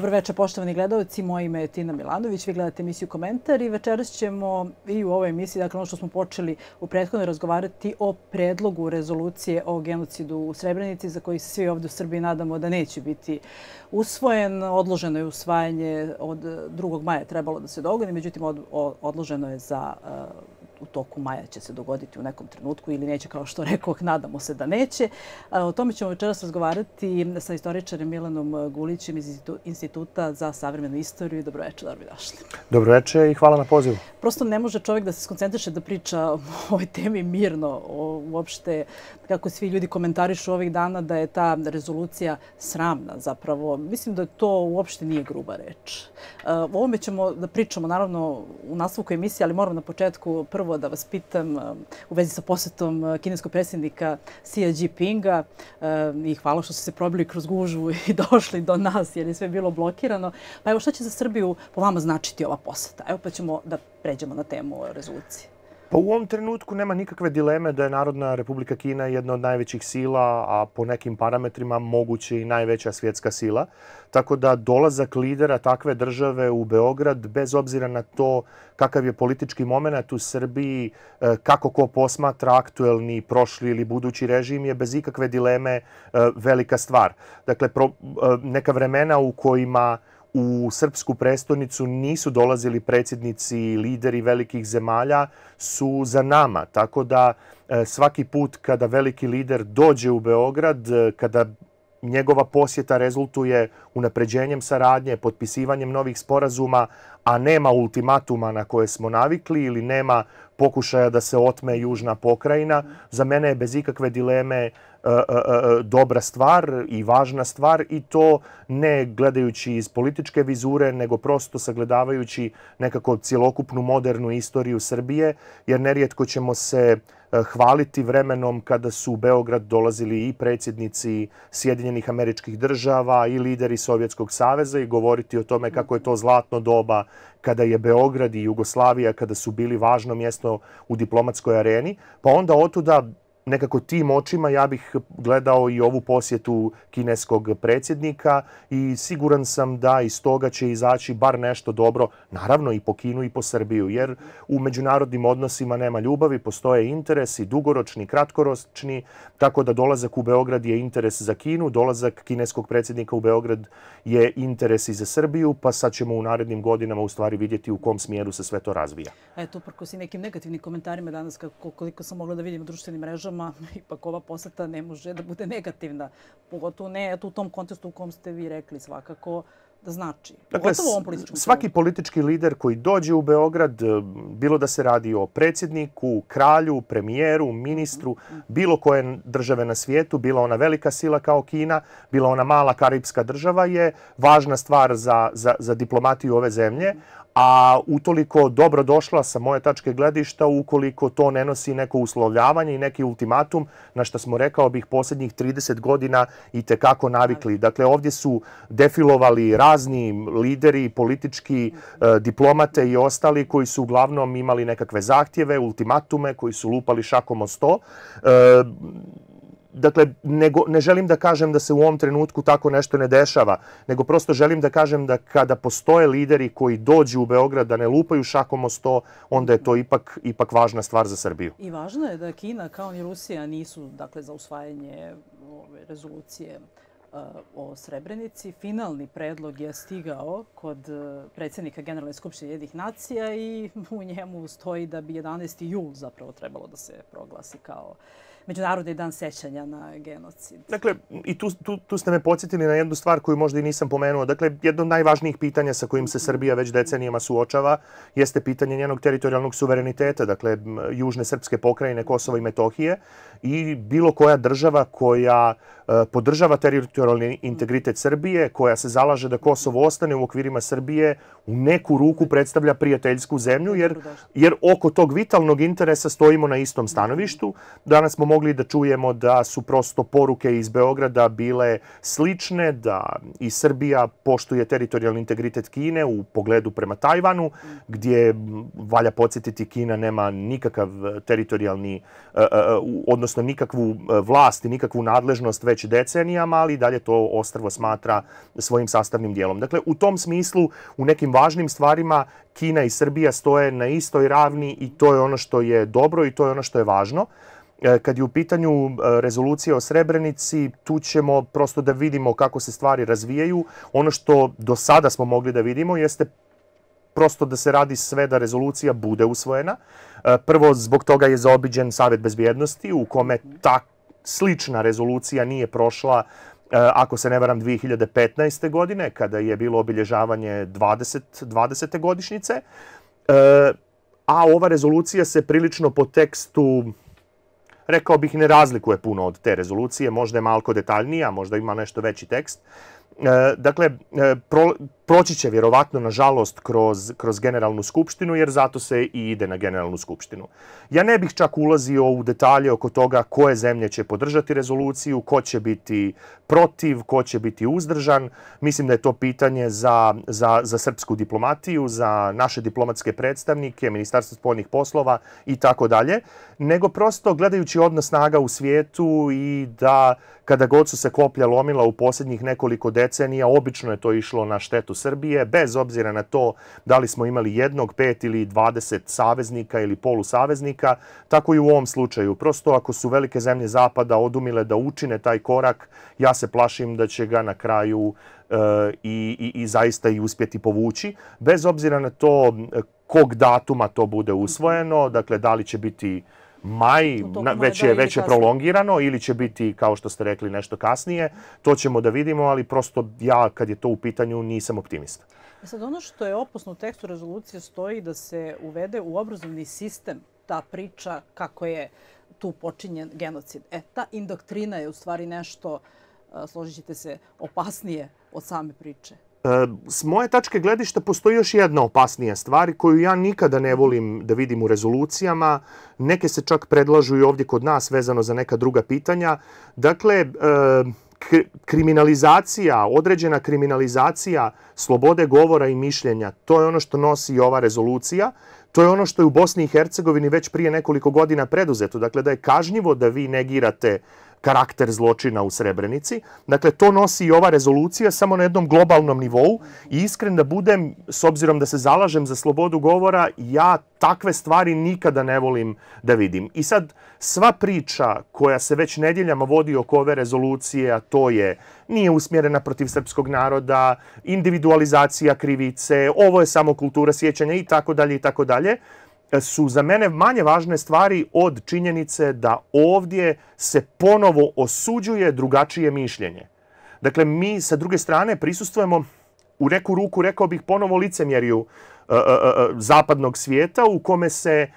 Dobar večer, poštovani gledalci. Moje ime je Tina Milanović. Vi gledate emisiju Komentar i večeras ćemo i u ovoj emisiji, dakle ono što smo počeli u prethodnoj, razgovarati o predlogu rezolucije o genocidu u Srebrenici, za koji svi ovdje u Srbiji nadamo da neće biti usvojen. Odloženo je usvajanje od 2. maja trebalo da se dogodi, međutim odloženo je za u toku maja će se dogoditi u nekom trenutku ili neće, kao što rekao, nadamo se da neće. O tome ćemo večeras razgovarati sa istoričarem Milanom Gulićem iz Instituta za savremenu istoriju. Dobroveče, dobro došli. Dobroveče i hvala na pozivu. Prosto ne može čovjek da se skoncentriše da priča o ovoj temi mirno, uopšte kako svi ljudi komentarišu ovih dana da je ta rezolucija sramna zapravo. Mislim da to uopšte nije gruba reč. E, o ovome ćemo da pričamo naravno u nastavku emisije, ali moram na početku prvo da vas pitam e, u vezi sa posetom e, kineskog predsjednika Xi Jinpinga i hvala što ste se probili kroz gužu i došli do nas jer je sve bilo blokirano. Pa evo šta će za Srbiju po vama značiti ova poseta? Evo pa ćemo da pređemo na temu rezolucije. Pa u ovom trenutku nema nikakve dileme da je Narodna Republika Kina jedna od najvećih sila, a po nekim parametrima moguće i najveća svjetska sila. Tako da dolazak lidera takve države u Beograd, bez obzira na to kakav je politički moment u Srbiji, e, kako ko posmatra aktuelni, prošli ili budući režim, je bez ikakve dileme e, velika stvar. Dakle, e, neka vremena u kojima u srpsku prestonicu nisu dolazili predsjednici i lideri velikih zemalja, su za nama. Tako da e, svaki put kada veliki lider dođe u Beograd, e, kada njegova posjeta rezultuje unapređenjem saradnje, potpisivanjem novih sporazuma, a nema ultimatuma na koje smo navikli ili nema pokušaja da se otme južna pokrajina, za mene je bez ikakve dileme E, e, e, dobra stvar i važna stvar i to ne gledajući iz političke vizure, nego prosto sagledavajući nekako cjelokupnu modernu istoriju Srbije, jer nerijetko ćemo se hvaliti vremenom kada su u Beograd dolazili i predsjednici Sjedinjenih američkih država i lideri Sovjetskog saveza i govoriti o tome kako je to zlatno doba kada je Beograd i Jugoslavija, kada su bili važno mjesto u diplomatskoj areni. Pa onda otuda nekako tim očima ja bih gledao i ovu posjetu kineskog predsjednika i siguran sam da iz toga će izaći bar nešto dobro, naravno i po Kinu i po Srbiju, jer u međunarodnim odnosima nema ljubavi, postoje interesi, dugoročni, kratkoročni, tako da dolazak u Beograd je interes za Kinu, dolazak kineskog predsjednika u Beograd je interes i za Srbiju, pa sad ćemo u narednim godinama u stvari vidjeti u kom smjeru se sve to razvija. Eto, uprko si nekim negativnim komentarima danas, koliko sam mogla da vidim u društvenim mrežama, kažem, a ipak ova poseta ne može da bude negativna. Pogotovo ne eto, u tom kontestu u kom ste vi rekli svakako da znači. Dakle, svaki politički lider koji dođe u Beograd, eh, bilo da se radi o predsjedniku, kralju, premijeru, ministru, mhm, mhm. bilo koje države na svijetu, bila ona velika sila kao Kina, bila ona mala karibska država, je važna stvar za, za, za diplomatiju ove zemlje. Mhm a utoliko dobro došla sa moje tačke gledišta ukoliko to ne nosi neko uslovljavanje i neki ultimatum na što smo rekao bih posljednjih 30 godina i kako navikli. Dakle, ovdje su defilovali razni lideri, politički e, diplomate i ostali koji su uglavnom imali nekakve zahtjeve, ultimatume koji su lupali šakom od sto. E, dakle, nego, ne želim da kažem da se u ovom trenutku tako nešto ne dešava, nego prosto želim da kažem da kada postoje lideri koji dođu u Beograd da ne lupaju šakom o sto, onda je to ipak, ipak važna stvar za Srbiju. I važno je da Kina kao i Rusija nisu dakle, za usvajanje ove rezolucije eh, o Srebrenici. Finalni predlog je stigao kod eh, predsjednika Generalne skupštine jednih nacija i u njemu stoji da bi 11. jul zapravo trebalo da se proglasi kao uh, Međunarodni dan sećanja na genocid. Dakle, i tu, tu, tu ste me podsjetili na jednu stvar koju možda i nisam pomenuo. Dakle, jedno od najvažnijih pitanja sa kojim se Srbija već decenijama suočava jeste pitanje njenog teritorijalnog suvereniteta, dakle, južne srpske pokrajine Kosova i Metohije i bilo koja država koja e, podržava teritorijalni integritet Srbije, koja se zalaže da Kosovo ostane u okvirima Srbije, u neku ruku predstavlja prijateljsku zemlju, jer, jer oko tog vitalnog interesa stojimo na istom stanovištu. Danas smo mogli da čujemo da su prosto poruke iz Beograda bile slične, da i Srbija poštuje teritorijalni integritet Kine u pogledu prema Tajvanu, gdje, valja podsjetiti, Kina nema nikakav teritorijalni, e, e, odnosno odnosno nikakvu e, vlast i nikakvu nadležnost već decenijama, ali dalje to ostrvo smatra svojim sastavnim dijelom. Dakle, u tom smislu, u nekim važnim stvarima, Kina i Srbija stoje na istoj ravni i to je ono što je dobro i to je ono što je važno. E, kad je u pitanju e, rezolucije o Srebrenici, tu ćemo prosto da vidimo kako se stvari razvijaju. Ono što do sada smo mogli da vidimo jeste prosto da se radi sve da rezolucija bude usvojena. E, prvo, zbog toga je zaobiđen Savjet bezbjednosti u kome ta slična rezolucija nije prošla, e, ako se ne varam, 2015. godine, kada je bilo obilježavanje 20. 20. godišnjice. E, a ova rezolucija se prilično po tekstu, rekao bih, ne razlikuje puno od te rezolucije. Možda je malko detaljnija, možda ima nešto veći tekst. Dakle, proći će vjerovatno, nažalost, kroz, kroz generalnu skupštinu, jer zato se i ide na generalnu skupštinu. Ja ne bih čak ulazio u detalje oko toga koje zemlje će podržati rezoluciju, ko će biti protiv, ko će biti uzdržan. Mislim da je to pitanje za, za, za srpsku diplomatiju, za naše diplomatske predstavnike, Ministarstvo spoljnih poslova i tako dalje. Nego prosto gledajući odnos snaga u svijetu i da kada god su se koplja lomila u posljednjih nekoliko decenija, obično je to išlo na štetu Srbije, bez obzira na to da li smo imali jednog, pet ili dvadeset saveznika ili polusaveznika, tako i u ovom slučaju. Prosto ako su velike zemlje Zapada odumile da učine taj korak, ja se plašim da će ga na kraju e, i zaista i uspjeti povući. Bez obzira na to kog datuma to bude usvojeno, dakle da li će biti maj, već je, već je prolongirano ili će biti, kao što ste rekli, nešto kasnije. To ćemo da vidimo, ali prosto ja, kad je to u pitanju, nisam optimista. E sad, ono što je opasno u tekstu rezolucije stoji da se uvede u obrazovni sistem ta priča kako je tu počinjen genocid. E, ta indoktrina je u stvari nešto, složit ćete se, opasnije od same priče. S moje tačke gledišta postoji još jedna opasnija stvar koju ja nikada ne volim da vidim u rezolucijama. Neke se čak predlažu i ovdje kod nas vezano za neka druga pitanja. Dakle, e, kriminalizacija, određena kriminalizacija slobode govora i mišljenja, to je ono što nosi ova rezolucija. To je ono što je u Bosni i Hercegovini već prije nekoliko godina preduzeto. Dakle, da je kažnjivo da vi negirate karakter zločina u Srebrenici. Dakle, to nosi i ova rezolucija samo na jednom globalnom nivou i iskren da budem, s obzirom da se zalažem za slobodu govora, ja takve stvari nikada ne volim da vidim. I sad, sva priča koja se već nedjeljama vodi oko ove rezolucije, a to je nije usmjerena protiv srpskog naroda, individualizacija krivice, ovo je samo kultura sjećanja i tako dalje i tako dalje, su za mene manje važne stvari od činjenice da ovdje se ponovo osuđuje drugačije mišljenje. Dakle, mi sa druge strane prisustujemo u reku ruku, rekao bih, ponovo licemjeriju e, e, e, zapadnog svijeta u kome se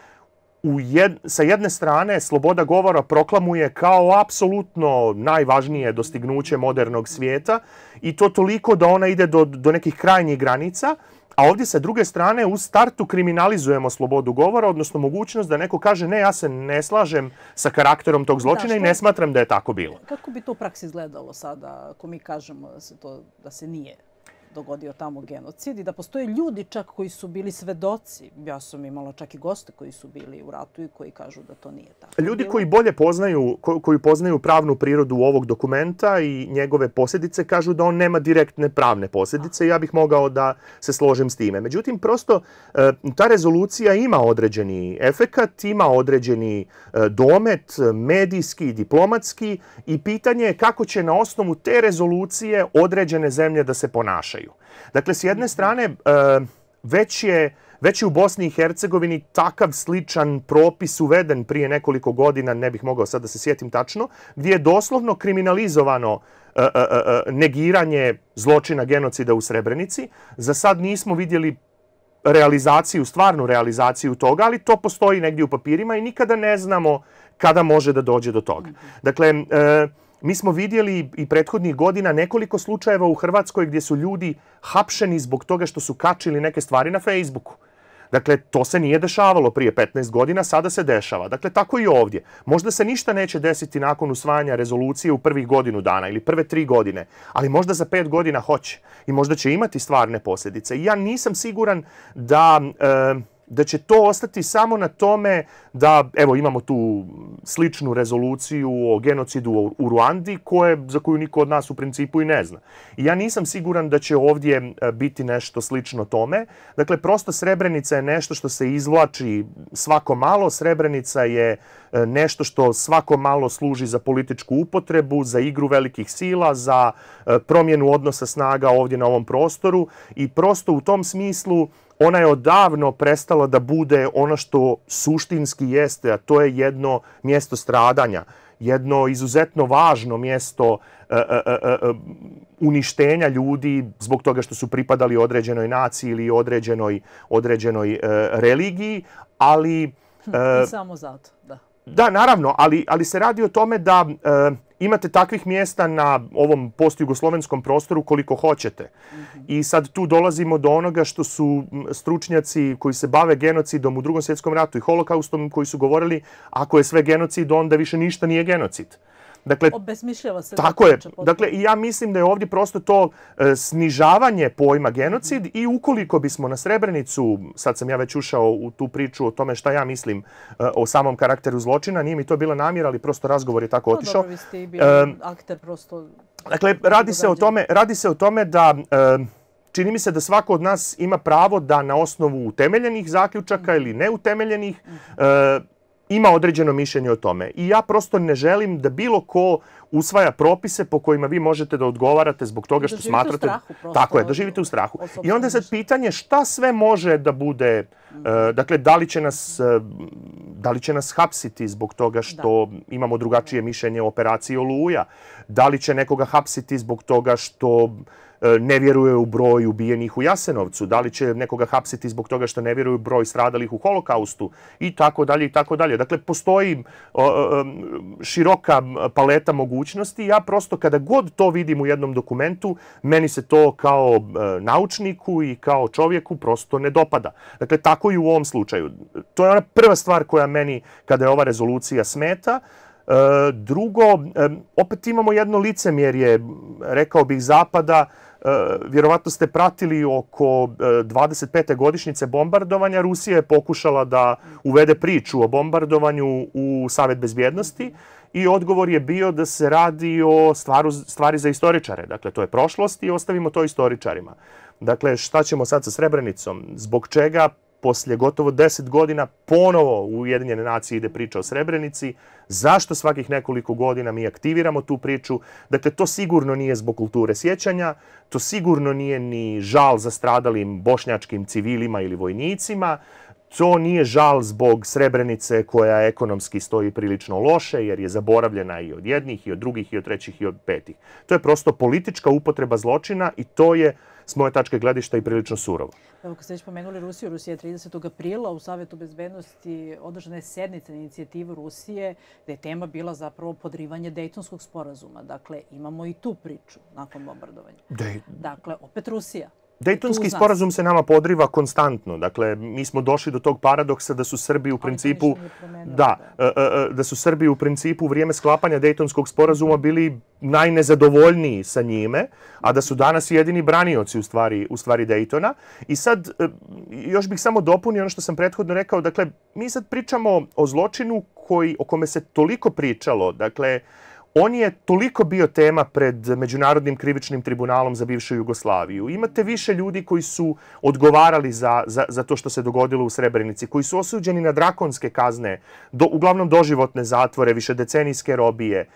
u jed, sa jedne strane sloboda govora proklamuje kao apsolutno najvažnije dostignuće modernog svijeta i to toliko da ona ide do, do nekih krajnjih granica, A ovdje sa druge strane u startu kriminalizujemo slobodu govora, odnosno mogućnost da neko kaže ne, ja se ne slažem sa karakterom tog zločina i ne smatram da je tako bilo. Kako bi to u praksi izgledalo sada ako mi kažemo da se, to, da se nije dogodio tamo genocid i da postoje ljudi čak koji su bili svedoci. Ja sam imala čak i goste koji su bili u ratu i koji kažu da to nije tako. Ljudi koji bolje poznaju, koji poznaju pravnu prirodu ovog dokumenta i njegove posljedice kažu da on nema direktne pravne posljedice. Ja bih mogao da se složim s time. Međutim, prosto eh, ta rezolucija ima određeni efekat, ima određeni eh, domet, medijski, diplomatski i pitanje je kako će na osnovu te rezolucije određene zemlje da se ponašaju slučaju. Dakle, s jedne strane, eh, već je, već je u Bosni i Hercegovini takav sličan propis uveden prije nekoliko godina, ne bih mogao sad da se sjetim tačno, gdje je doslovno kriminalizovano eh, eh, negiranje zločina genocida u Srebrenici. Za sad nismo vidjeli realizaciju, stvarnu realizaciju toga, ali to postoji negdje u papirima i nikada ne znamo kada može da dođe do toga. Dakle, uh, Mi smo vidjeli i prethodnih godina nekoliko slučajeva u Hrvatskoj gdje su ljudi hapšeni zbog toga što su kačili neke stvari na Facebooku. Dakle, to se nije dešavalo prije 15 godina, sada se dešava. Dakle, tako i ovdje. Možda se ništa neće desiti nakon usvajanja rezolucije u prvih godinu dana ili prve tri godine, ali možda za pet godina hoće i možda će imati stvarne posljedice. Ja nisam siguran da... Uh, da će to ostati samo na tome da, evo, imamo tu sličnu rezoluciju o genocidu u Ruandi, koje, za koju niko od nas u principu i ne zna. I ja nisam siguran da će ovdje e, biti nešto slično tome. Dakle, prosto Srebrenica je nešto što se izvlači svako malo. Srebrenica je e, nešto što svako malo služi za političku upotrebu, za igru velikih sila, za e, promjenu odnosa snaga ovdje na ovom prostoru. I prosto u tom smislu ona je odavno prestala da bude ono što suštinski jeste, a to je jedno mjesto stradanja, jedno izuzetno važno mjesto e, e, e, uništenja ljudi zbog toga što su pripadali određenoj naciji ili određenoj, određenoj religiji, ali... Hm, samo zato, da. Da, naravno, ali, ali se radi o tome da imate takvih mjesta na ovom postjugoslovenskom prostoru koliko hoćete. Mm -hmm. I sad tu dolazimo do onoga što su stručnjaci koji se bave genocidom u drugom svjetskom ratu i holokaustom koji su govorili ako je sve genocid, onda više ništa nije genocid. Mm Dakle, Obesmišljava se. Tako je. Dakle, ja mislim da je ovdje prosto to e, snižavanje pojma genocid i ukoliko bismo na Srebrenicu, sad sam ja već ušao u tu priču o tome šta ja mislim e, o samom karakteru zločina, nije mi to bila namjera, ali prosto razgovor je tako otišao. Dobro, vi ste i bili akter prosto... Dakle, radi se o tome da... Čini mi se da svako od nas ima pravo da na osnovu utemeljenih zaključaka ili neutemeljenih mhm ima određeno mišljenje o tome. I ja prosto ne želim da bilo ko usvaja propise po kojima vi možete da odgovarate zbog toga što smatrate... Da živite smatrate... u strahu. Tako je, da živite u strahu. I onda je sad pitanje šta sve može da bude... Mm. Uh, dakle, da li, će nas, uh, da li će nas hapsiti zbog toga što da. imamo drugačije mišljenje o operaciji Oluja? Da li će nekoga hapsiti zbog toga što... E, ne vjeruje u broj ubijenih u Jasenovcu, da li će nekoga hapsiti zbog toga što ne vjeruje u broj stradalih u holokaustu i tako dalje i tako dalje. Dakle, postoji e, e, široka paleta mogućnosti. Ja prosto kada god to vidim u jednom dokumentu, meni se to kao naučniku i kao čovjeku prosto ne dopada. Dakle, tako i u ovom slučaju. To je ona prva stvar koja meni, kada je ova rezolucija smeta, E, drugo, e, opet imamo jedno licemjerje, rekao bih, Zapada. E, vjerovatno ste pratili oko 25. godišnjice bombardovanja. Rusija je pokušala da uvede priču o bombardovanju u Savjet bezbjednosti i odgovor je bio da se radi o stvari za istoričare. Dakle, to je prošlost i ostavimo to istoričarima. Dakle, šta ćemo sad sa Srebrenicom? Zbog čega poslije gotovo 10 godina ponovo u Ujedinjene nacije ide priča o Srebrenici. Zašto svakih nekoliko godina mi aktiviramo tu priču? Dakle, to sigurno nije zbog kulture sjećanja, to sigurno nije ni žal za stradalim bošnjačkim civilima ili vojnicima, to nije žal zbog Srebrenice koja ekonomski stoji prilično loše jer je zaboravljena i od jednih, i od drugih, i od trećih, i od petih. To je prosto politička upotreba zločina i to je s moje tačke gledišta i prilično surovo. Evo, kad ste već pomenuli Rusiju, Rusija je 30. aprila u Savjetu bezbednosti održana je sednica na inicijativu Rusije gdje je tema bila zapravo podrivanje Dejtonskog sporazuma. Dakle, imamo i tu priču nakon bombardovanja. Dakle, opet Rusija. Dejtonski sporazum se nama podriva konstantno. Dakle, mi smo došli do tog paradoksa da su Srbi u principu... Da, e, e, e, da su Srbi u principu u vrijeme sklapanja Dejtonskog sporazuma bili najnezadovoljniji sa njime, a da su danas jedini branioci u stvari, u stvari Dejtona. I sad, još bih samo dopunio ono što sam prethodno rekao. Dakle, mi sad pričamo o zločinu koji, o kome se toliko pričalo. Dakle, On je toliko bio tema pred Međunarodnim krivičnim tribunalom za bivšu Jugoslaviju. Imate više ljudi koji su odgovarali za, za, za to što se dogodilo u Srebrenici, koji su osuđeni na drakonske kazne, do, uglavnom doživotne zatvore, više decenijske robije.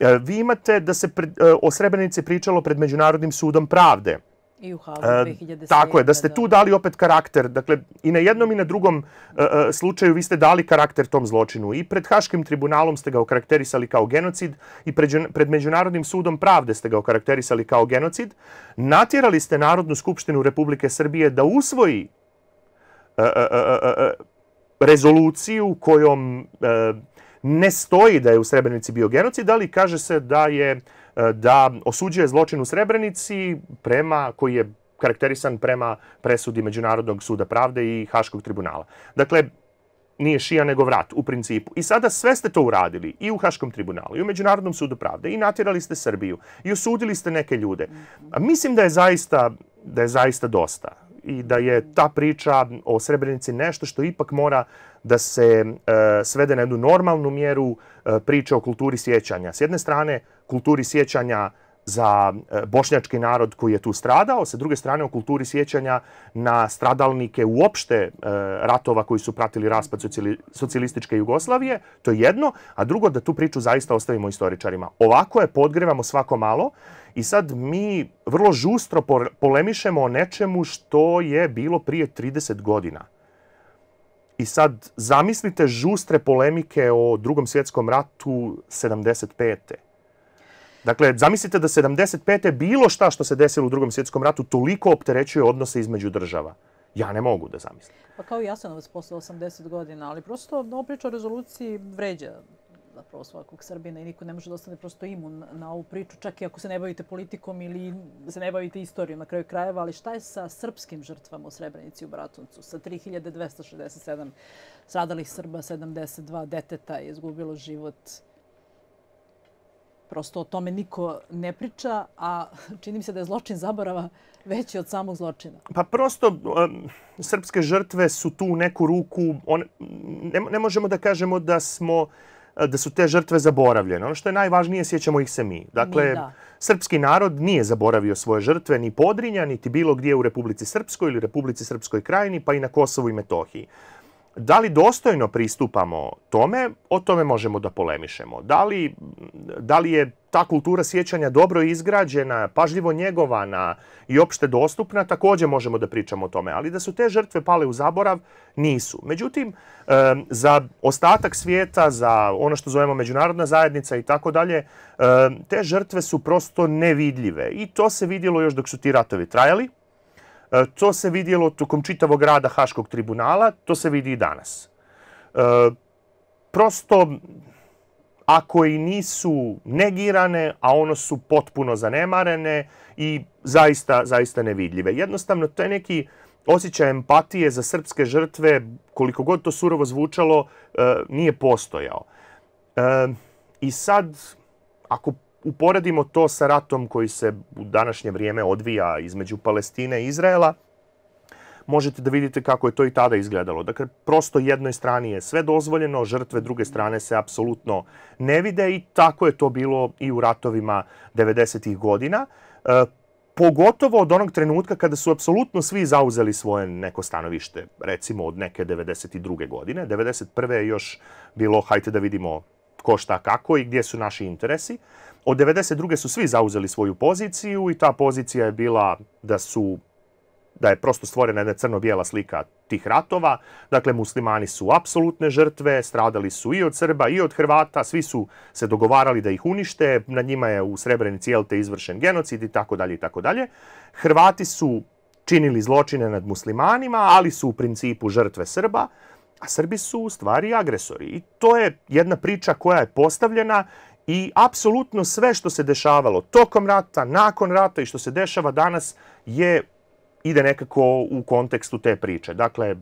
E, vi imate da se pred, e, o Srebrenici pričalo pred Međunarodnim sudom pravde. I u halu 2007. E, tako je, da ste tu dali opet karakter. Dakle, i na jednom i na drugom e, e, slučaju vi ste dali karakter tom zločinu. I pred Haškim tribunalom ste ga okarakterisali kao genocid i pred Međunarodnim sudom pravde ste ga okarakterisali kao genocid. Natjerali ste Narodnu skupštinu Republike Srbije da usvoji rezoluciju kojom ne stoji da je u Srebrenici bio genocid, ali kaže se da je... E, da osuđuje zločin u Srebrenici prema, koji je karakterisan prema presudi Međunarodnog suda pravde i Haškog tribunala. Dakle, nije šija nego vrat u principu. I sada sve ste to uradili i u Haškom tribunalu i u Međunarodnom sudu pravde i natjerali ste Srbiju i osudili ste neke ljude. A mislim da je zaista, da je zaista dosta i da je ta priča o Srebrenici nešto što ipak mora da se e, svede na jednu normalnu mjeru e, priče o kulturi sjećanja. S jedne strane, kulturi sjećanja za e, bošnjački narod koji je tu stradao, sa druge strane o kulturi sjećanja na stradalnike uopšte e, ratova koji su pratili raspad socijalističke Jugoslavije, to je jedno, a drugo da tu priču zaista ostavimo istoričarima. Ovako je, podgrevamo svako malo i sad mi vrlo žustro polemišemo o nečemu što je bilo prije 30 godina. I sad zamislite žustre polemike o drugom svjetskom ratu 75. Dakle, zamislite da 75. bilo šta što se desilo u drugom svjetskom ratu toliko opterećuje odnose između država. Ja ne mogu da zamislim. Pa kao i ja sam vas poslao 80 godina, ali prosto ova priča o rezoluciji vređa zapravo svakog Srbina i niko ne može da ostane prosto imun na ovu priču, čak i ako se ne bavite politikom ili se ne bavite istorijom na kraju krajeva, ali šta je sa srpskim žrtvama u Srebrenici u Bratuncu, sa 3267 stradalih Srba, 72 deteta je izgubilo život prosto o tome niko ne priča, a čini mi se da je zločin zaborava veći od samog zločina. Pa prosto, um, srpske žrtve su tu u neku ruku. One, ne, ne možemo da kažemo da smo da su te žrtve zaboravljene. Ono što je najvažnije, sjećamo ih se mi. Dakle, srpski narod nije zaboravio svoje žrtve ni Podrinja, niti bilo gdje u Republici Srpskoj ili Republici Srpskoj krajini, pa i na Kosovu i Metohiji. Da li dostojno pristupamo tome, o tome možemo da polemišemo. Da li, da li je ta kultura sjećanja dobro izgrađena, pažljivo njegovana i opšte dostupna, također možemo da pričamo o tome. Ali da su te žrtve pale u zaborav, nisu. Međutim, za ostatak svijeta, za ono što zovemo međunarodna zajednica i tako dalje, te žrtve su prosto nevidljive. I to se vidjelo još dok su ti ratovi trajali. E, to se vidjelo tokom čitavog rada Haškog tribunala, to se vidi i danas. E, prosto, ako i nisu negirane, a ono su potpuno zanemarene i zaista, zaista nevidljive. Jednostavno, to je neki osjećaj empatije za srpske žrtve, koliko god to surovo zvučalo, e, nije postojao. I sad, ako uporedimo to sa ratom koji se u današnje vrijeme odvija između Palestine i Izraela, možete da vidite kako je to i tada izgledalo. Dakle, prosto jednoj strani je sve dozvoljeno, žrtve druge strane se apsolutno ne vide i tako je to bilo i u ratovima 90-ih godina. E, pogotovo od onog trenutka kada su apsolutno svi zauzeli svoje neko stanovište, recimo od neke 92. godine. 91. je još bilo, hajte da vidimo ko šta kako i gdje su naši interesi. Od 1992. su svi zauzeli svoju poziciju i ta pozicija je bila da su da je prosto stvorena jedna crno-bijela slika tih ratova. Dakle, muslimani su apsolutne žrtve, stradali su i od Srba i od Hrvata, svi su se dogovarali da ih unište, na njima je u Srebrenici jelte izvršen genocid i tako dalje i tako dalje. Hrvati su činili zločine nad muslimanima, ali su u principu žrtve Srba, a Srbi su u stvari agresori. I to je jedna priča koja je postavljena i apsolutno sve što se dešavalo tokom rata, nakon rata i što se dešava danas je ide nekako u kontekstu te priče. Dakle,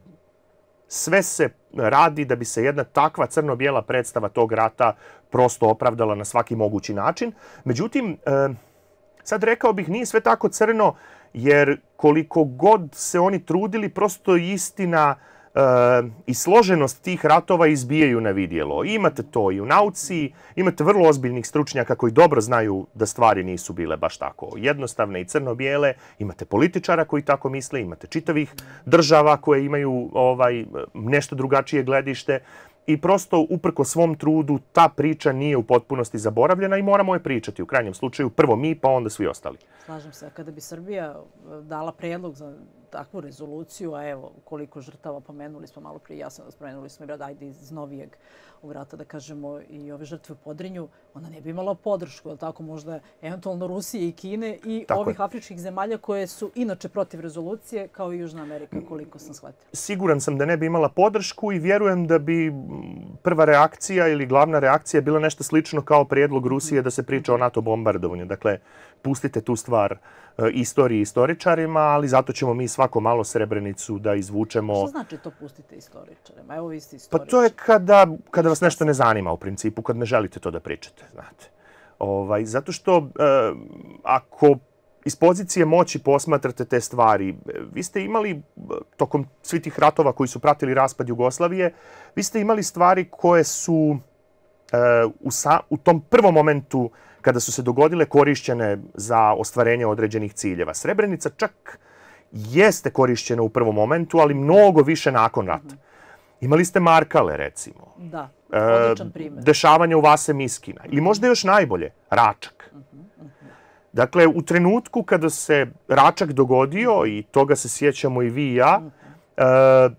sve se radi da bi se jedna takva crno-bijela predstava tog rata prosto opravdala na svaki mogući način. Međutim, e, sad rekao bih, nije sve tako crno, jer koliko god se oni trudili, prosto istina... Uh, i složenost tih ratova izbijaju na vidjelo. Imate to i u nauci, imate vrlo ozbiljnih stručnjaka koji dobro znaju da stvari nisu bile baš tako jednostavne i crno-bijele, imate političara koji tako misle, imate čitavih država koje imaju ovaj nešto drugačije gledište i prosto uprko svom trudu ta priča nije u potpunosti zaboravljena i moramo je pričati u krajnjem slučaju prvo mi pa onda svi ostali. Slažem se, kada bi Srbija eh, dala predlog za takvu rezoluciju, a evo koliko žrtava pomenuli smo malo prije, jasno spomenuli smo i brada, ajde iz novijeg u vrata da kažemo i ove žrtve u Podrinju, ona ne bi imala podršku, ali tako možda eventualno Rusije i Kine i ovih afričkih zemalja koje su inače protiv rezolucije kao i Južna Amerika, koliko sam shvatila. Siguran sam da ne bi imala podršku i vjerujem da bi prva reakcija ili glavna reakcija bila nešto slično kao prijedlog Rusije da se priča o NATO bombardovanju. Dakle, pustite tu stvar e, istoriji istoričarima, ali zato ćemo mi svako malo Srebrenicu da izvučemo. Što znači to pustite istoričarima? Evo vi ste Pa to je kada, kada vas nešto ne zanima u principu, kad ne želite to da pričate, znate. Ovaj, zato što e, ako iz pozicije moći posmatrate te stvari, vi ste imali, e, tokom svih tih ratova koji su pratili raspad Jugoslavije, vi ste imali stvari koje su e, u, sa, u tom prvom momentu kada su se dogodile korišćene za ostvarenje određenih ciljeva. Srebrenica čak jeste korišćena u prvom momentu, ali mnogo više nakon rata. Imali ste Markale, recimo. Da, e, odličan primjer. dešavanje u Vase Miskina. Ili možda još najbolje, Račak. Mm Dakle, u trenutku kada se Račak dogodio, i toga se sjećamo i vi i ja, mm -hmm. e,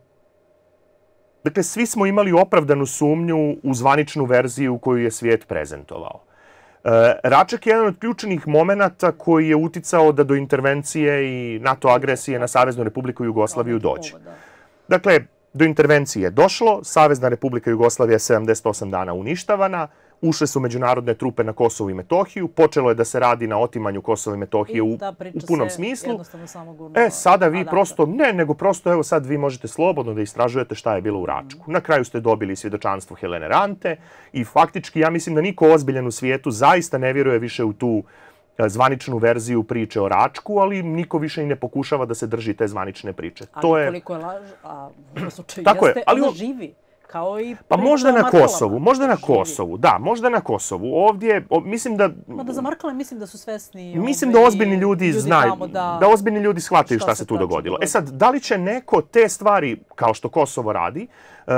dakle, svi smo imali opravdanu sumnju u zvaničnu verziju koju je svijet prezentovao. E, Račak je jedan od ključnih momenta koji je uticao da do intervencije i NATO agresije na Saveznu republiku Jugoslaviju dođe. Dakle, do intervencije je došlo, Savezna republika Jugoslavija je 78 dana uništavana, ušle su međunarodne trupe na Kosovo i Metohiju, počelo je da se radi na otimanju Kosova i Metohije u, u punom smislu. E, sada vi prosto, ne, nego prosto, evo sad vi možete slobodno da istražujete šta je bilo u Račku. Mhm. Na kraju ste dobili svjedočanstvo Helene Rante i faktički ja mislim da niko ozbiljan u svijetu zaista ne vjeruje više u tu e, zvaničnu verziju priče o Račku, ali niko više i ne pokušava da se drži te zvanične priče. A to je... koliko je laž, a u slučaju jeste, je. ali, ona živi kao i pa možda na Kosovu, možda na Kosovu. Da, možda na Kosovu. Ovdje mislim da Ma da za mislim da su svesni. Mislim da ovaj, ozbiljni ljudi, znaju da, ozbiljni ljudi shvataju šta, se tu dogodilo. E sad da li će neko te stvari kao što Kosovo radi eh,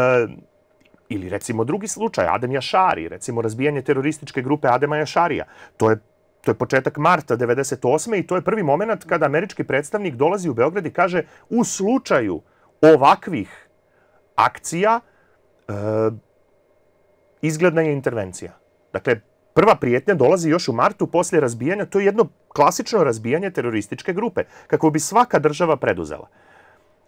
ili recimo drugi slučaj Adem Jašari, recimo razbijanje terorističke grupe Adema Jašarija. To je To je početak marta 98. i to je prvi moment kada američki predstavnik dolazi u Beograd i kaže u slučaju ovakvih akcija, E, izgledna je intervencija. Dakle, prva prijetnja dolazi još u martu poslije razbijanja. To je jedno klasično razbijanje terorističke grupe, kako bi svaka država preduzela.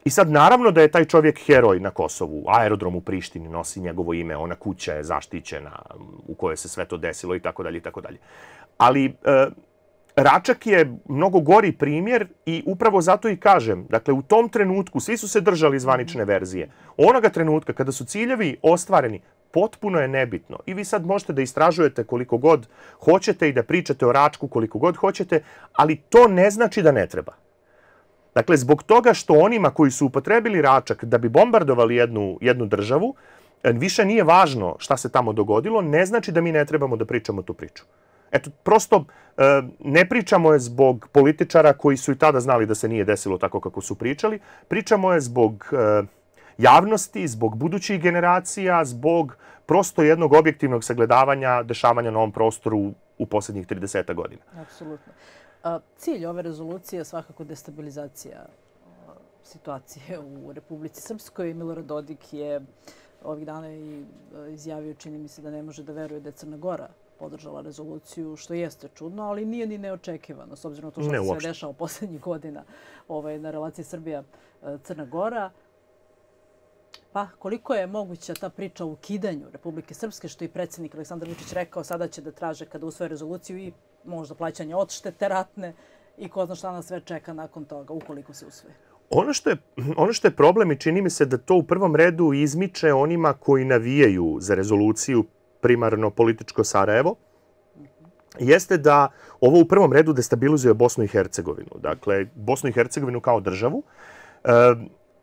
I sad, naravno da je taj čovjek heroj na Kosovu, aerodrom u Prištini nosi njegovo ime, ona kuća je zaštićena u kojoj se sve to desilo i tako dalje i tako dalje. Ali, e, Račak je mnogo gori primjer i upravo zato i kažem, dakle, u tom trenutku svi su se držali zvanične verzije. Onoga trenutka kada su ciljevi ostvareni, potpuno je nebitno. I vi sad možete da istražujete koliko god hoćete i da pričate o Račku koliko god hoćete, ali to ne znači da ne treba. Dakle, zbog toga što onima koji su upotrebili Račak da bi bombardovali jednu, jednu državu, e, više nije važno šta se tamo dogodilo, ne znači da mi ne trebamo da pričamo tu priču. Eto, prosto e, ne pričamo je zbog političara koji su i tada znali da se nije desilo tako kako su pričali. Pričamo je zbog e, javnosti, zbog budućih generacija, zbog prosto jednog objektivnog sagledavanja dešavanja na ovom prostoru u posljednjih 30 godina. Apsolutno. E, cilj ove rezolucije je svakako destabilizacija situacije u Republici Srpskoj. Milorad Dodik je ovih dana i izjavio, čini mi se, da ne može da veruje da je Crna Gora podržala rezoluciju, što jeste čudno, ali nije ni neočekivano, s obzirom na to što se sve dešao posljednjih godina ovaj, na relaciji Srbija-Crna e, Gora. Pa, koliko je moguća ta priča o ukidanju Republike Srpske, što i predsjednik Aleksandar Vučić rekao, sada će da traže kada usvoje rezoluciju i možda plaćanje odštete ratne i ko zna šta nas sve čeka nakon toga, ukoliko se usvoje. Ono što, je, ono što je problem i čini mi se da to u prvom redu izmiče onima koji navijaju za rezoluciju primarno političko Sarajevo, jeste da ovo u prvom redu destabilizuje Bosnu i Hercegovinu. Dakle, Bosnu i Hercegovinu kao državu. E,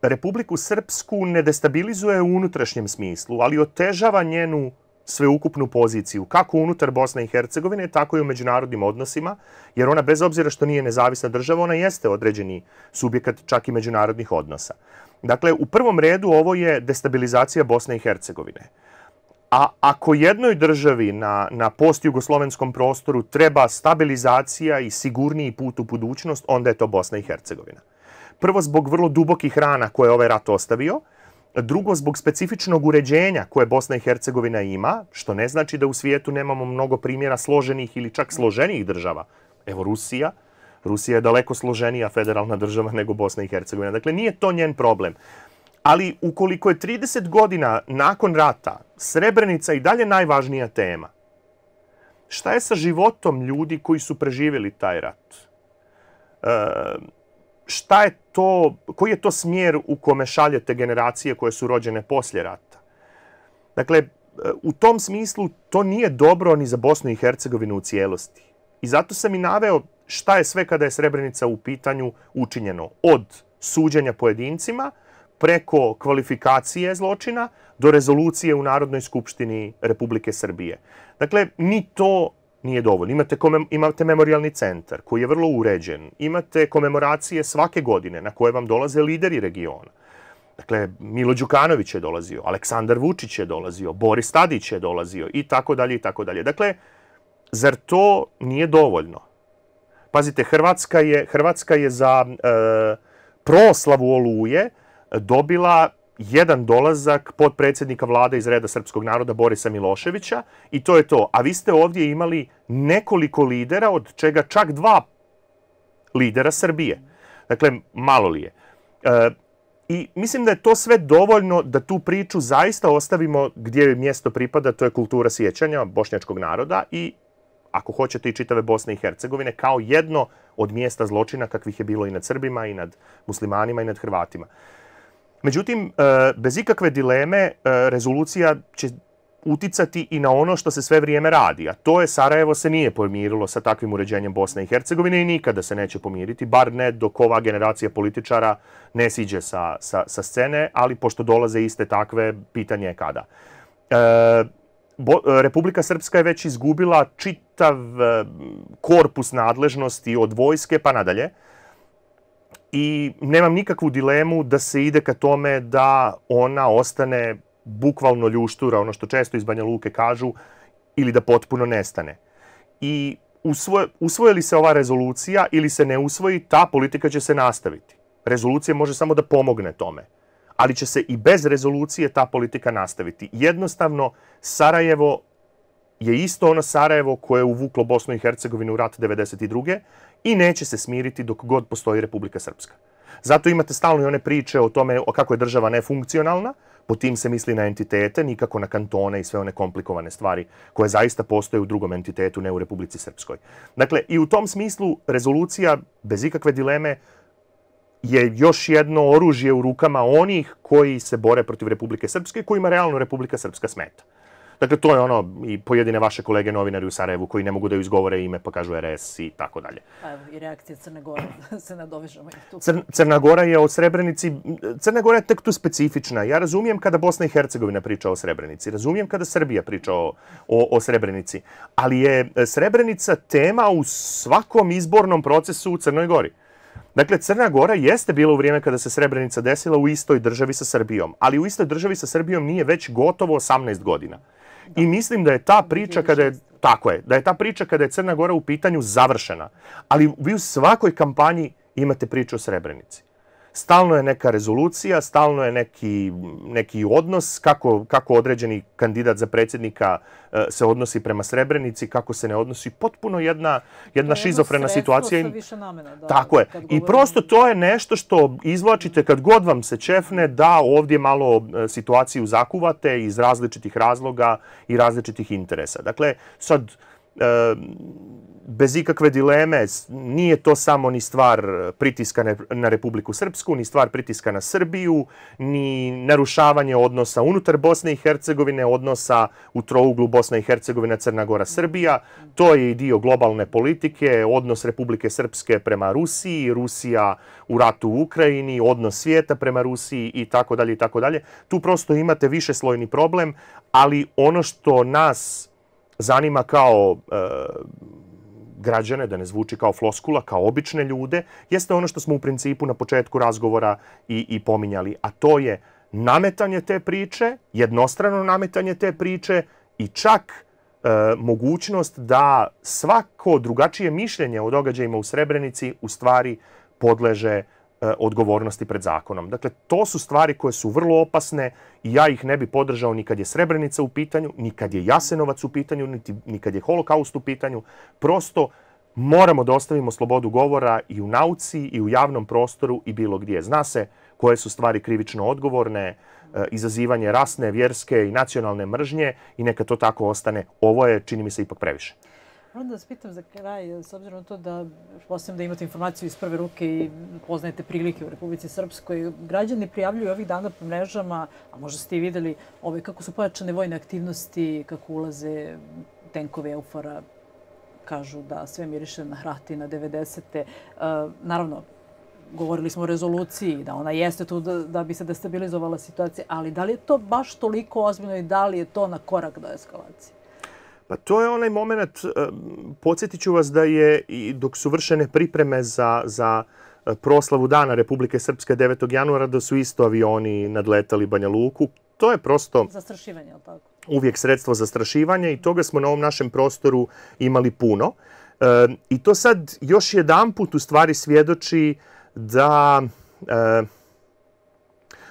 Republiku Srpsku ne destabilizuje u unutrašnjem smislu, ali otežava njenu sveukupnu poziciju, kako unutar Bosne i Hercegovine, tako i u međunarodnim odnosima, jer ona bez obzira što nije nezavisna država, ona jeste određeni subjekat čak i međunarodnih odnosa. Dakle, u prvom redu ovo je destabilizacija Bosne i Hercegovine. A ako jednoj državi na, na postjugoslovenskom prostoru treba stabilizacija i sigurniji put u budućnost, onda je to Bosna i Hercegovina. Prvo zbog vrlo dubokih rana koje je ovaj rat ostavio, drugo zbog specifičnog uređenja koje Bosna i Hercegovina ima, što ne znači da u svijetu nemamo mnogo primjera složenih ili čak složenijih država. Evo Rusija. Rusija je daleko složenija federalna država nego Bosna i Hercegovina. Dakle, nije to njen problem. Ali ukoliko je 30 godina nakon rata Srebrenica i dalje najvažnija tema, šta je sa životom ljudi koji su preživjeli taj rat? E, šta je to, koji je to smjer u kome šaljete generacije koje su rođene poslje rata? Dakle, e, u tom smislu to nije dobro ni za Bosnu i Hercegovinu u cijelosti. I zato sam i naveo šta je sve kada je Srebrenica u pitanju učinjeno od suđenja pojedincima, preko kvalifikacije zločina do rezolucije u Narodnoj skupštini Republike Srbije. Dakle, ni to nije dovoljno. Imate, imate memorialni centar koji je vrlo uređen. Imate komemoracije svake godine na koje vam dolaze lideri regiona. Dakle, Milo Đukanović je dolazio, Aleksandar Vučić je dolazio, Boris Tadić je dolazio i tako dalje i tako dalje. Dakle, zar to nije dovoljno? Pazite, Hrvatska je, Hrvatska je za e, proslavu oluje, dobila jedan dolazak pod predsjednika vlade iz reda srpskog naroda Borisa Miloševića i to je to. A vi ste ovdje imali nekoliko lidera, od čega čak dva lidera Srbije. Dakle, malo li je. E, I mislim da je to sve dovoljno da tu priču zaista ostavimo gdje je mjesto pripada, to je kultura sjećanja bošnjačkog naroda i ako hoćete i čitave Bosne i Hercegovine, kao jedno od mjesta zločina kakvih je bilo i nad Srbima, i nad muslimanima, i nad Hrvatima. Međutim, e, bez ikakve dileme, e, rezolucija će uticati i na ono što se sve vrijeme radi, a to je Sarajevo se nije pomirilo sa takvim uređenjem Bosne i Hercegovine i nikada se neće pomiriti, bar ne dok ova generacija političara ne siđe sa, sa, sa scene, ali pošto dolaze iste takve, pitanje je kada. E, Bo, Republika Srpska je već izgubila čitav e, korpus nadležnosti od vojske pa nadalje, i nemam nikakvu dilemu da se ide ka tome da ona ostane bukvalno ljuštura, ono što često iz Banja Luke kažu, ili da potpuno nestane. I usvoje, usvoje li se ova rezolucija ili se ne usvoji, ta politika će se nastaviti. Rezolucija može samo da pomogne tome. Ali će se i bez rezolucije ta politika nastaviti. Jednostavno, Sarajevo je isto ono Sarajevo koje je uvuklo Bosnu i Hercegovinu u rat 1992 i neće se smiriti dok god postoji Republika Srpska. Zato imate stalno i one priče o tome o kako je država nefunkcionalna, po tim se misli na entitete, nikako na kantone i sve one komplikovane stvari koje zaista postoje u drugom entitetu, ne u Republici Srpskoj. Dakle, i u tom smislu rezolucija, bez ikakve dileme, je još jedno oružje u rukama onih koji se bore protiv Republike Srpske, kojima realno Republika Srpska smeta. Dakle, to je ono i pojedine vaše kolege novinari u Sarajevu koji ne mogu da izgovore ime pa kažu RS i tako dalje. Pa evo i reakcija Crne Gore, se nadovežemo i tu. Cr Crna Gora je o Srebrenici, Crna Gora je tek tu specifična. Ja razumijem kada Bosna i Hercegovina priča o Srebrenici, razumijem kada Srbija priča o, o, o Srebrenici, ali je Srebrenica tema u svakom izbornom procesu u Crnoj Gori. Dakle, Crna Gora jeste bila u vrijeme kada se Srebrenica desila u istoj državi sa Srbijom, ali u istoj državi sa Srbijom nije već gotovo 18 godina. I mislim da je ta priča kada je tako je, da je ta priča kada je Crna Gora u pitanju završena. Ali vi u svakoj kampanji imate priču o Srebrenici stalno je neka rezolucija, stalno je neki, neki odnos kako, kako određeni kandidat za predsjednika e, se odnosi prema Srebrenici, kako se ne odnosi potpuno jedna, jedna je šizofrena jedno situacija. Sa više namena, da, Tako je. I prosto to je nešto što izvlačite kad god vam se čefne da ovdje malo e, situaciju zakuvate iz različitih razloga i različitih interesa. Dakle, sad... E, bez ikakve dileme, nije to samo ni stvar pritiska na Republiku Srpsku, ni stvar pritiska na Srbiju, ni narušavanje odnosa unutar Bosne i Hercegovine, odnosa u trouglu Bosna i Hercegovina, Crna Gora, Srbija. To je i dio globalne politike, odnos Republike Srpske prema Rusiji, Rusija u ratu u Ukrajini, odnos svijeta prema Rusiji i tako dalje i tako dalje. Tu prosto imate više slojni problem, ali ono što nas zanima kao e, građane, da ne zvuči kao floskula, kao obične ljude, jeste ono što smo u principu na početku razgovora i, i pominjali, a to je nametanje te priče, jednostrano nametanje te priče i čak e, mogućnost da svako drugačije mišljenje o događajima u Srebrenici u stvari podleže E, odgovornosti pred zakonom. Dakle, to su stvari koje su vrlo opasne i ja ih ne bi podržao ni kad je Srebrenica u pitanju, ni kad je Jasenovac u pitanju, ni kad je Holokaust u pitanju. Prosto moramo da ostavimo slobodu govora i u nauci i u javnom prostoru i bilo gdje. Zna se koje su stvari krivično odgovorne, e, izazivanje rasne, vjerske i nacionalne mržnje i neka to tako ostane. Ovo je, čini mi se, ipak previše. Moram da vas pitam za kraj, s obzirom na to da postavljam da imate informaciju iz prve ruke i poznajete prilike u Republici Srpskoj, građani prijavljuju ovih dana po mrežama, a možda ste i videli ove, kako su pojačane vojne aktivnosti, kako ulaze tenkove eufora, kažu da sve miriše na hrati na 90-te. E, naravno, govorili smo o rezoluciji, da ona jeste tu da, da bi se destabilizovala situacija, ali da li je to baš toliko ozbiljno i da li je to na korak do eskalacije? Pa to je onaj moment, eh, podsjetit ću vas da je dok su vršene pripreme za, za eh, proslavu dana Republike Srpske 9. januara, da su isto avioni nadletali Banja Luku. To je prosto zastrašivanje, uvijek sredstvo zastrašivanja i toga smo na ovom našem prostoru imali puno. Eh, I to sad još jedan put u stvari svjedoči da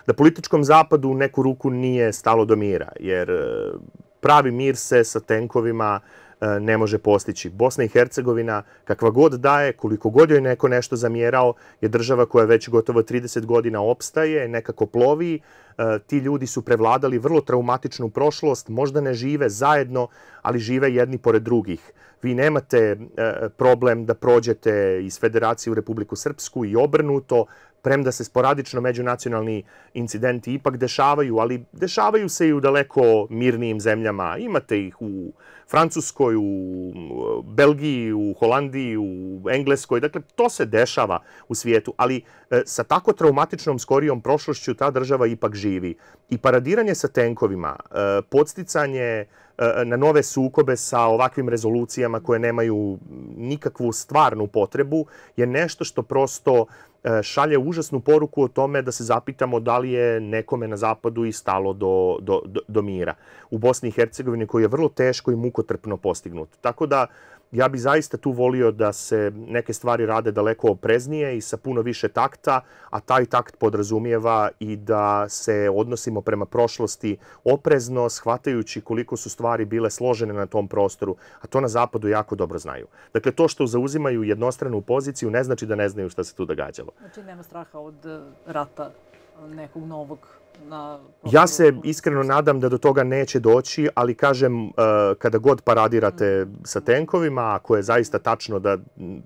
da političkom zapadu u neku ruku nije stalo do mira, jer pravi mir se sa tenkovima e, ne može postići. Bosna i Hercegovina, kakva god daje, koliko god joj neko nešto zamjerao, je država koja već gotovo 30 godina opstaje, nekako plovi. E, ti ljudi su prevladali vrlo traumatičnu prošlost, možda ne žive zajedno, ali žive jedni pored drugih. Vi nemate e, problem da prođete iz Federacije u Republiku Srpsku i obrnuto, premda se sporadično međunacionalni incidenti ipak dešavaju, ali dešavaju se i u daleko mirnijim zemljama. Imate ih u Francuskoj, u Belgiji, u Holandiji, u Engleskoj. Dakle, to se dešava u svijetu, ali e, sa tako traumatičnom skorijom prošlošću ta država ipak živi. I paradiranje sa tenkovima, e, podsticanje e, na nove sukobe sa ovakvim rezolucijama koje nemaju nikakvu stvarnu potrebu je nešto što prosto E, šalje užasnu poruku o tome da se zapitamo da li je nekome na zapadu i stalo do, do, do mira u Bosni i Hercegovini koji je vrlo teško i mukotrpno postignut. Tako da ja bi zaista tu volio da se neke stvari rade daleko opreznije i sa puno više takta, a taj takt podrazumijeva i da se odnosimo prema prošlosti oprezno, shvatajući koliko su stvari bile složene na tom prostoru, a to na zapadu jako dobro znaju. Dakle, to što zauzimaju jednostranu poziciju ne znači da ne znaju šta se tu događalo. Znači, nema straha od eh, rata nekog novog Ja se iskreno nadam da do toga neće doći, ali kažem, uh, kada god paradirate mm. sa tenkovima, ako je zaista tačno da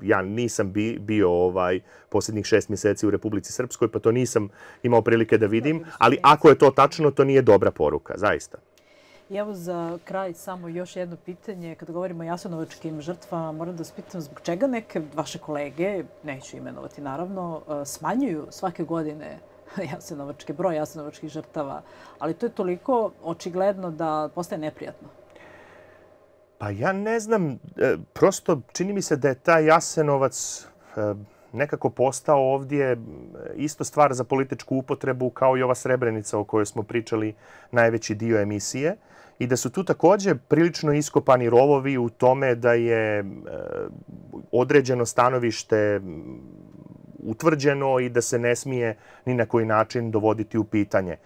ja nisam bio ovaj posljednjih šest mjeseci u Republici Srpskoj, pa to nisam imao prilike da vidim, ali ako je to tačno, to nije dobra poruka, zaista. I evo za kraj samo još jedno pitanje. Kad govorimo o jasonovačkim žrtvama, moram da vas pitam zbog čega neke vaše kolege, neću imenovati naravno, uh, smanjuju svake godine jasenovački broj jasenovačkih žrtava, ali to je toliko očigledno da postaje neprijatno. Pa ja ne znam, e, prosto čini mi se da je ta jasenovac e, nekako postao ovdje e, isto stvar za političku upotrebu kao i ova Srebrenica o kojoj smo pričali najveći dio emisije i da su tu također prilično iskopani rovovi u tome da je određeno stanovište utvrđeno i da se ne smije ni na koji način dovoditi u pitanje.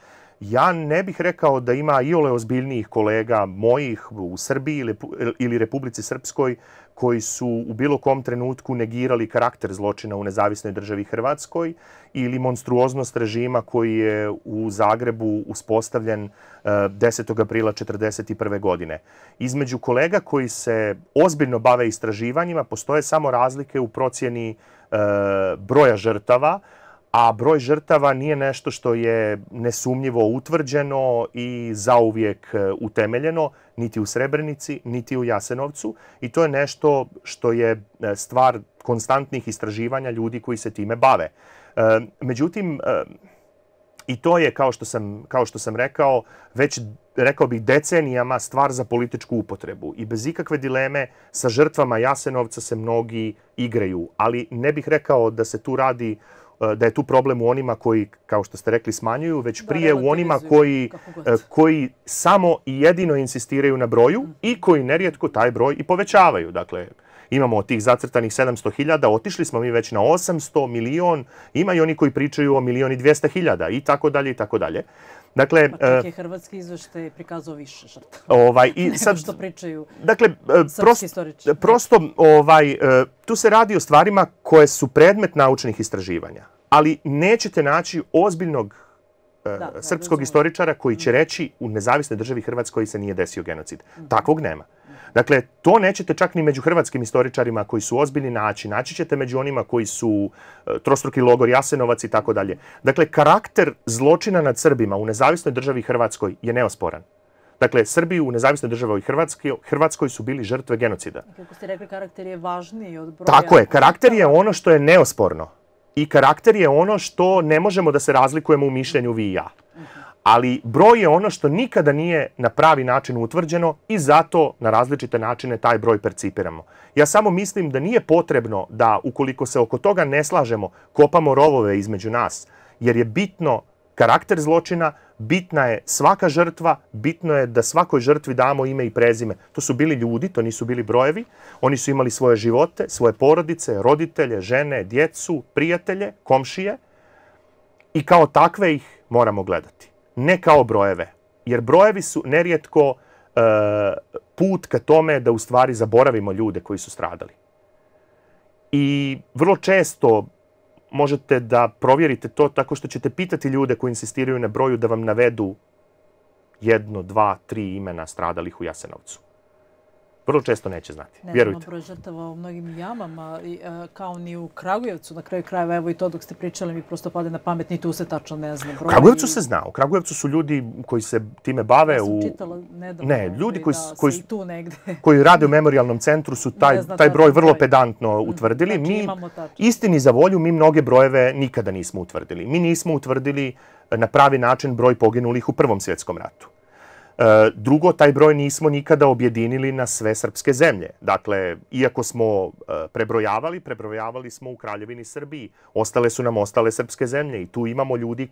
Ja ne bih rekao da ima i ole ozbiljnijih kolega mojih u Srbiji ili Republici Srpskoj koji su u bilo kom trenutku negirali karakter zločina u nezavisnoj državi Hrvatskoj ili monstruoznost režima koji je u Zagrebu uspostavljen 10. E, aprila 1941. godine. Između kolega koji se ozbiljno bave istraživanjima postoje samo razlike u procjeni E, broja žrtava, a broj žrtava nije nešto što je nesumnjivo utvrđeno i zauvijek e, utemeljeno niti u Srebrenici, niti u Jasenovcu i to je nešto što je e, stvar konstantnih istraživanja ljudi koji se time bave. Međutim, I to je, kao što sam, kao što sam rekao, već rekao bih decenijama stvar za političku upotrebu. I bez ikakve dileme sa žrtvama Jasenovca se mnogi igraju. Ali ne bih rekao da se tu radi e, da je tu problem u onima koji, kao što ste rekli, smanjuju, već prije u onima koji, e, koji samo i jedino insistiraju na broju i koji nerijetko taj broj i povećavaju. Dakle, imamo od tih zacrtanih 700.000, otišli smo mi već na 800 milion, ima i oni koji pričaju o milioni 200.000 i tako dalje i tako dalje. Dakle, pa tako e, je Hrvatski izvešte prikazao više žrtva. Ovaj, i sad, što pričaju dakle, e, prost, prosto, ovaj, e, tu se radi o stvarima koje su predmet naučnih istraživanja. Ali nećete naći ozbiljnog da, srpskog da, istoričara koji će reći u nezavisnoj državi Hrvatskoj se nije desio genocid. Mm -hmm. Takvog nema. Mm Dakle, to nećete čak ni među hrvatskim istoričarima koji su ozbiljni naći. Naći ćete među onima koji su e, trostruki logor Jasenovac i tako dalje. Dakle, karakter zločina nad Srbima u nezavisnoj državi Hrvatskoj je neosporan. Dakle, Srbiju u nezavisnoj državi i Hrvatskoj, Hrvatskoj su bili žrtve genocida. Kako ste rekli, karakter je važniji od broja... Tako je, karakter je ono što je neosporno. I karakter je ono što ne možemo da se razlikujemo u mišljenju vi i ja. Mhm ali broj je ono što nikada nije na pravi način utvrđeno i zato na različite načine taj broj percipiramo. Ja samo mislim da nije potrebno da ukoliko se oko toga ne slažemo, kopamo rovove između nas, jer je bitno karakter zločina, bitna je svaka žrtva, bitno je da svakoj žrtvi damo ime i prezime. To su bili ljudi, to nisu bili brojevi. Oni su imali svoje živote, svoje porodice, roditelje, žene, djecu, prijatelje, komšije i kao takve ih moramo gledati ne kao brojeve. Jer brojevi su nerijetko e, put ka tome da u stvari zaboravimo ljude koji su stradali. I vrlo često možete da provjerite to tako što ćete pitati ljude koji insistiraju na broju da vam navedu jedno, dva, tri imena stradalih u Jasenovcu vrlo često neće znati. Ne znamo broj žrtava u mnogim jamama, e, kao ni u Kragujevcu, na kraju krajeva, evo i to dok ste pričali, mi prosto pade na pamet, ni tu se tačno ne znam. U Kragujevcu se zna, u Kragujevcu su ljudi koji se time bave u... Ja sam čitala nedavno. Ne, ljudi koji, koji, koji rade u memorialnom centru su taj, taj broj vrlo pedantno mhm. utvrdili. Znači, mi, istini za volju, mi mnoge brojeve nikada nismo utvrdili. Mi nismo utvrdili e, na pravi način broj poginulih u Prvom svjetskom ratu. E, drugo, taj broj nismo nikada objedinili na sve srpske zemlje. Dakle, iako smo e, prebrojavali, prebrojavali smo u Kraljevini Srbiji. Ostale su nam ostale srpske zemlje i tu imamo ljudi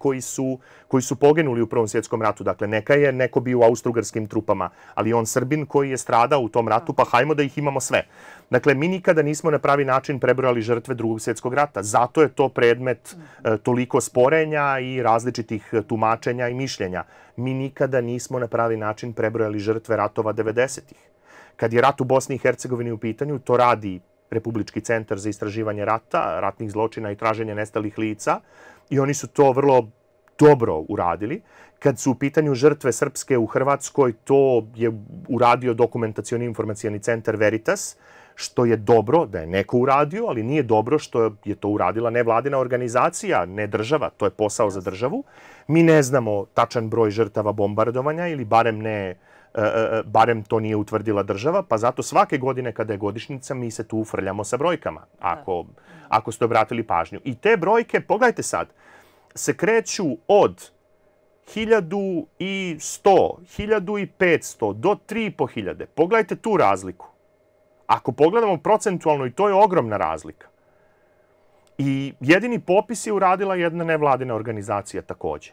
koji su poginuli u Prvom svjetskom ratu. Dakle, neka je neko bio u austrugarskim trupama, ali on srbin koji je stradao u tom ratu, pa hajmo da ih imamo sve. Dakle, mi nikada nismo na pravi način prebrojali žrtve drugog svjetskog rata. Zato je to predmet e, toliko sporenja i različitih e, tumačenja i mišljenja. Mi nikada nismo na pravi način prebrojali žrtve ratova 90-ih. Kad je rat u Bosni i Hercegovini u pitanju, to radi Republički centar za istraživanje rata, ratnih zločina i traženje nestalih lica. I oni su to vrlo dobro uradili. Kad su u pitanju žrtve Srpske u Hrvatskoj, to je uradio dokumentacijon informacijani centar Veritas, što je dobro da je neko uradio, ali nije dobro što je to uradila nevladina organizacija, ne država, to je posao za državu. Mi ne znamo tačan broj žrtava bombardovanja ili barem ne e, e, e, barem to nije utvrdila država, pa zato svake godine kada je godišnica mi se tu ufrljamo sa brojkama, ako, ako ste obratili pažnju. I te brojke, pogledajte sad, se kreću od 1100, 1500 do 3500. Pogledajte tu razliku. Ako pogledamo procentualno, i to je ogromna razlika. I jedini popis je uradila jedna nevladina organizacija takođe.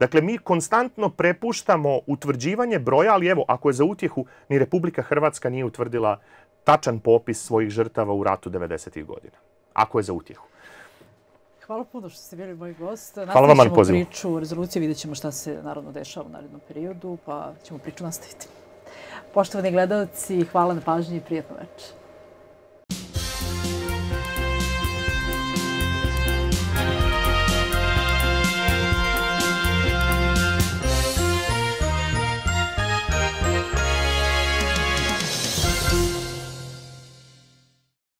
Dakle, mi konstantno prepuštamo utvrđivanje broja, ali evo, ako je za utjehu, ni Republika Hrvatska nije utvrdila tačan popis svojih žrtava u ratu 90-ih godina. Ako je za utjehu. Hvala puno što ste bili moj gost. Hvala vam na pozivu. Nastavit ćemo priču o rezoluciji, vidjet ćemo šta se naravno dešava u narednom periodu, pa ćemo priču nastaviti. Poštovani gledalci, hvala na pažnji i prijatno večer.